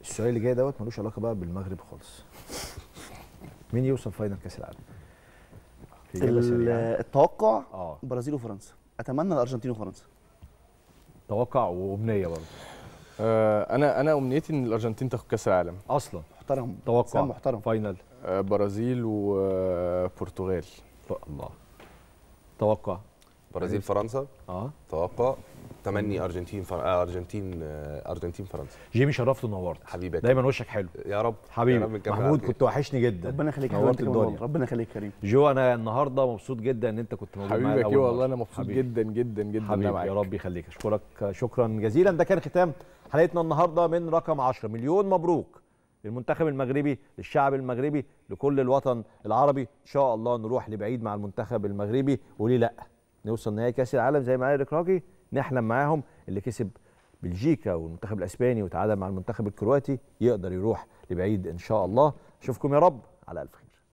السؤال اللي جاي دوت ملوش علاقه بقى بالمغرب خالص مين يوصل فاينل كاس العالم التوقع اه برازيل وفرنسا اتمنى الارجنتين وفرنسا توقع وامنيه برضه آه انا انا امنيتي ان الارجنتين تاخد كاس العالم اصلا محترم توقع محترم فاينل آه برازيل وبرتغال آه، الله توقع برازيل فرنسا اه توقع تمني ارجنتين فر... آه، ارجنتين آه، ارجنتين فرنسا جيمي شرفت ونورت حبيبي دايما وشك حلو يا رب حبيبي يا رب محمود كنت وحشني جدا ربنا يخليك نورت الدنيا ربنا يخليك كريم جو انا النهارده مبسوط جدا ان انت كنت موجود معايا حبيبي حبيبك والله انا مبسوط حبيبك. جدا جدا جدا حبيبي يا رب يخليك اشكرك شكرا جزيلا ده كان ختام حلقتنا النهارده من رقم 10 مليون مبروك للمنتخب المغربي للشعب المغربي لكل الوطن العربي ان شاء الله نروح لبعيد مع المنتخب المغربي وليه لا نوصل نهائي كاس العالم زي ما قال راجي نحلم معاهم اللي كسب بلجيكا والمنتخب الاسباني وتعادل مع المنتخب الكرواتي يقدر يروح لبعيد ان شاء الله اشوفكم يا رب على الف خير